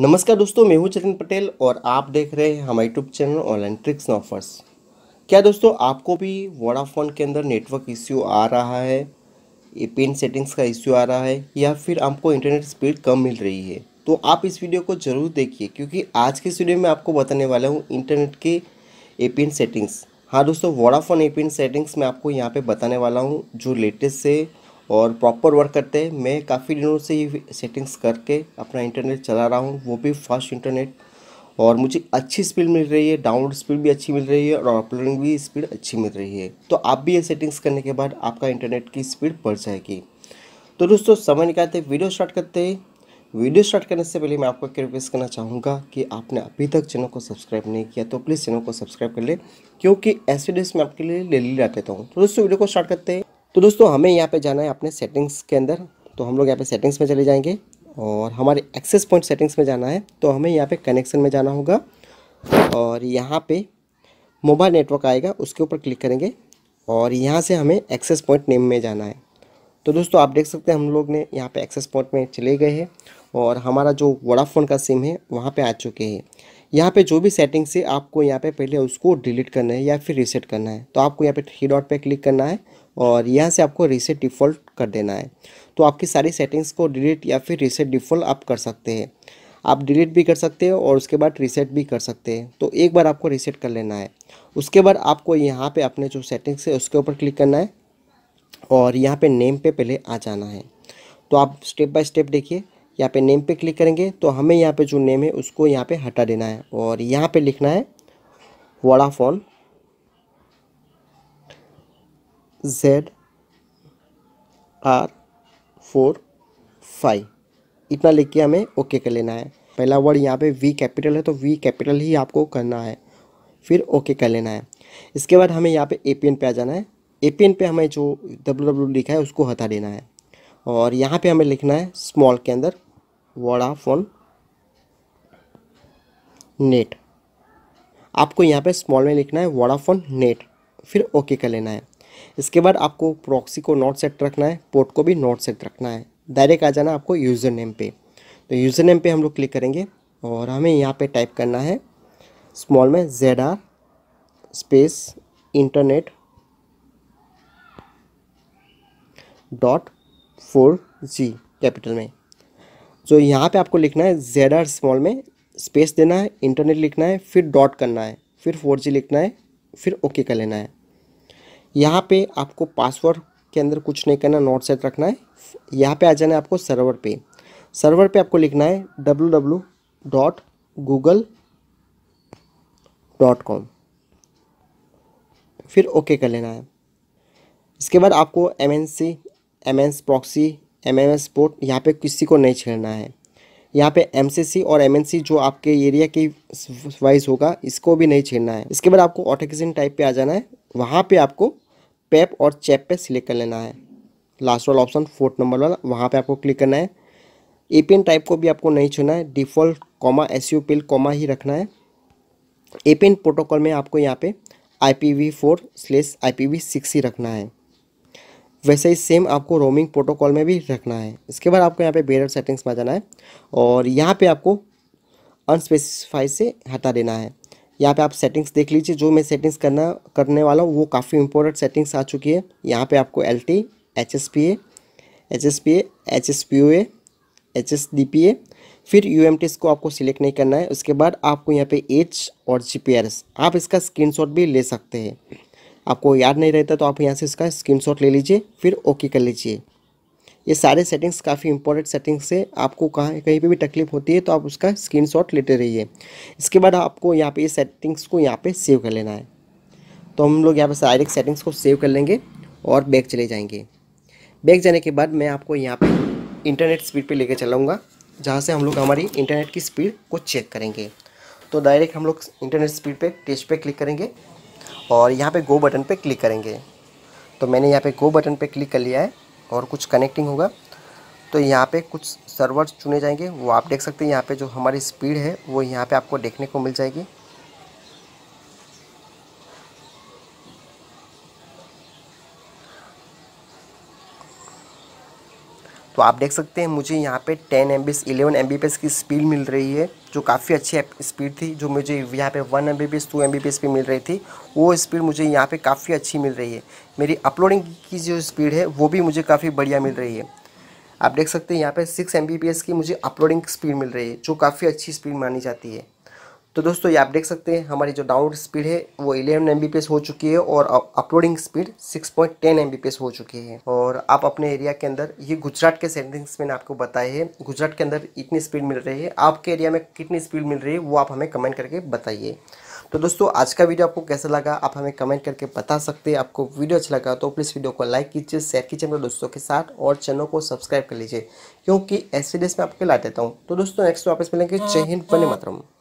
नमस्कार दोस्तों मैं हूं चरण पटेल और आप देख रहे हैं हमारे YouTube channel online tricks offers क्या दोस्तों आपको भी वोडाफोन के अंदर नेटवर्क इश्यू आ रहा है ये पिन सेटिंग्स का इश्यू आ रहा है या फिर आपको इंटरनेट स्पीड कम मिल रही है तो आप इस वीडियो को ज़रूर देखिए क्योंकि आज के इस वीडियो में आपको बताने वाला हूँ इंटरनेट के ए पिन सेटिंग्स हाँ दोस्तों वोडाफोन ए सेटिंग्स मैं आपको यहाँ पर बताने वाला हूँ जो लेटेस्ट से और प्रॉपर वर्क करते हैं मैं काफ़ी दिनों से ये सेटिंग्स करके अपना इंटरनेट चला रहा हूँ वो भी फास्ट इंटरनेट और मुझे अच्छी स्पीड मिल रही है डाउनलोड स्पीड भी अच्छी मिल रही है और अपलोडिंग भी स्पीड अच्छी मिल रही है तो आप भी ये सेटिंग्स करने के बाद आपका इंटरनेट की स्पीड बढ़ जाएगी तो दोस्तों समय निकालते वीडियो स्टार्ट करते हैं वीडियो स्टार्ट करने से पहले मैं आपको एक रिक्वेस्ट करना चाहूँगा कि आपने अभी तक चैनल को सब्सक्राइब नहीं किया तो प्लीज़ चैनल को सब्सक्राइब कर ले क्योंकि ऐसे डेज मैं आपके लिए डेली ले रहता हूँ तो दोस्तों वीडियो को स्टार्ट करते हैं तो दोस्तों हमें यहाँ पे जाना है अपने सेटिंग्स के अंदर तो हम लोग यहाँ पे सेटिंग्स में चले जाएंगे और हमारे एक्सेस पॉइंट सेटिंग्स में जाना है तो हमें यहाँ पे कनेक्शन में जाना होगा और यहाँ पे मोबाइल नेटवर्क आएगा उसके ऊपर क्लिक करेंगे और यहाँ से हमें एक्सेस पॉइंट नेम में जाना है तो दोस्तों आप देख सकते हैं हम लोग ने यहाँ पर एक्सेस पॉइंट में चले गए हैं और हमारा जो वोडाफोन का सिम है वहाँ पर आ चुके हैं यहाँ पे जो भी सेटिंग्स से आपको यहाँ पे पहले उसको डिलीट करना है या फिर रीसेट करना है तो आपको यहाँ पे थ्री डॉट पे क्लिक करना है और यहाँ से आपको रीसेट डिफ़ॉल्ट कर देना है तो आपकी सारी सेटिंग्स को डिलीट या फिर रीसेट डिफ़ॉल्ट आप कर सकते हैं आप डिलीट भी कर सकते हैं और उसके बाद रीसेट भी कर सकते हैं तो एक बार आपको रीसेट कर लेना है उसके बाद आपको यहाँ पर अपने जो सेटिंग्स है उसके ऊपर क्लिक करना है और यहाँ पर नेम पे पहले आ जाना है तो आप स्टेप बाय स्टेप देखिए यहाँ पे नेम पे क्लिक करेंगे तो हमें यहाँ पे जो नेम है उसको यहाँ पे हटा देना है और यहाँ पे लिखना है Vodafone Z R four five इतना लिख के हमें ओके कर लेना है पहला वर्ड यहाँ पे वी कैपिटल है तो वी कैपिटल ही आपको करना है फिर ओके कर लेना है इसके बाद हमें यहाँ पे ए पे आ जाना है ए पे हमें जो डब्लू डब्लू लिखा है उसको हटा देना है और यहाँ पे हमें लिखना है स्मॉल के अंदर वोडाफोन नेट आपको यहाँ पे स्मॉल में लिखना है वोडाफोन नेट फिर ओके कर लेना है इसके बाद आपको प्रॉक्सी को नॉट सेट रखना है पोर्ट को भी नॉट सेट रखना है डायरेक्ट आ जाना आपको यूज़र नेम पे तो यूज़र नेम पे हम लोग क्लिक करेंगे और हमें यहाँ पे टाइप करना है स्मॉल में Z R space internet dot four G capital में जो यहाँ पे आपको लिखना है जेड आर स्मॉल में स्पेस देना है इंटरनेट लिखना है फिर डॉट करना है फिर फोर जी लिखना है फिर ओके कर लेना है यहाँ पे आपको पासवर्ड के अंदर कुछ नहीं करना नोट सेट रखना है यहाँ पे आ जाना है आपको सर्वर पे सर्वर पे आपको लिखना है W W dot Google dot com फिर ओके कर लेना है इसके बाद आपको M N C M N proxy M M S port यहाँ पर किसी को नहीं छेड़ना है यहाँ पे एम और एम जो आपके एरिया के वाइज होगा इसको भी नहीं छेड़ना है इसके बाद आपको ऑटोकेशन टाइप पे आ जाना है वहाँ पे आपको पेप और चैप पे सिलेक्ट कर लेना है लास्ट वाला ऑप्शन फोर्थ नंबर वाला वहाँ पे आपको क्लिक करना है एपीएन टाइप को भी आपको नहीं छेड़ना है default comma S U PL comma ही रखना है एपीएन प्रोटोकॉल में आपको यहाँ पर I P V four slash I P V six ही रखना है वैसे ही सेम आपको रोमिंग प्रोटोकॉल में भी रखना है इसके बाद आपको यहाँ पे बेरर सेटिंग्स में जाना है और यहाँ पे आपको अनस्पेसिफाई से हटा देना है यहाँ पे आप सेटिंग्स देख लीजिए जो मैं सेटिंग्स करना करने वाला हूँ वो काफ़ी इंपॉर्टेंट सेटिंग्स आ चुकी है यहाँ पे आपको L T H S P A H S P A H S P O H S D P A फिर यू एम टी इसको आपको सिलेक्ट नहीं करना है उसके बाद आपको यहाँ पे एच और जी पी आर एस आप इसका स्क्रीनशॉट भी ले सकते हैं आपको याद नहीं रहता तो आप यहाँ से इसका स्क्रीन ले लीजिए फिर ओके कर लीजिए ये सारे सेटिंग्स काफ़ी इंपॉर्टेंट सेटिंग्स है आपको कहाँ कहीं पे भी तकलीफ होती है तो आप उसका स्क्रीनशॉट लेते रहिए इसके बाद आपको यहाँ पे ये सेटिंग्स को यहाँ पे सेव कर लेना है तो हम लोग यहाँ पे डायरेक्ट सेटिंग्स को सेव कर लेंगे और बैग चले जाएंगे बैग जाने के बाद मैं आपको यहाँ पे इंटरनेट स्पीड पर लेकर चलाऊँगा जहाँ से हम लोग हमारी इंटरनेट की स्पीड को चेक करेंगे तो डायरेक्ट हम लोग इंटरनेट स्पीड पर टेस्ट पर क्लिक करेंगे और यहाँ पे गो बटन पे क्लिक करेंगे तो मैंने यहाँ पे गो बटन पे क्लिक कर लिया है और कुछ कनेक्टिंग होगा तो यहाँ पे कुछ सर्वर्स चुने जाएंगे वो आप देख सकते हैं यहाँ पे जो हमारी स्पीड है वो यहाँ पे आपको देखने को मिल जाएगी तो आप देख सकते हैं मुझे यहाँ पे 10 एम बी इलेवन एम की स्पीड मिल रही है जो काफ़ी अच्छी स्पीड थी जो मुझे यहाँ पे 1 M B P two M B P मिल रही थी वो स्पीड मुझे यहाँ पे काफ़ी अच्छी मिल रही है मेरी अपलोडिंग की जो स्पीड है वो भी मुझे काफ़ी बढ़िया मिल रही है आप देख सकते हैं यहाँ पे सिक्स एम की मुझे अपलोडिंग स्पीड मिल रही है जो काफ़ी अच्छी स्पीड मानी जाती है तो दोस्तों ये आप देख सकते हैं हमारी जो डाउनलोड स्पीड है वो 11 एम हो चुकी है और अपलोडिंग स्पीड 6.10 पॉइंट हो चुकी है और आप अपने एरिया के अंदर ये गुजरात के सेटिंग्स मैंने आपको बताए हैं गुजरात के अंदर इतनी स्पीड मिल रही है आपके एरिया में कितनी स्पीड मिल रही है वो आप हमें कमेंट करके बताइए तो दोस्तों आज का वीडियो आपको कैसा लगा आप हमें कमेंट करके बता सकते हैं आपको वीडियो अच्छा लगा तो प्लीज़ वीडियो को लाइक कीजिए शेयर कीजिए अपने दोस्तों के साथ और चैनल को सब्सक्राइब कर लीजिए क्योंकि ऐसे डेस में आपके ला देता हूँ तो दोस्तों नेक्स्ट वापस मिलेंगे जय हिंद बने मतरम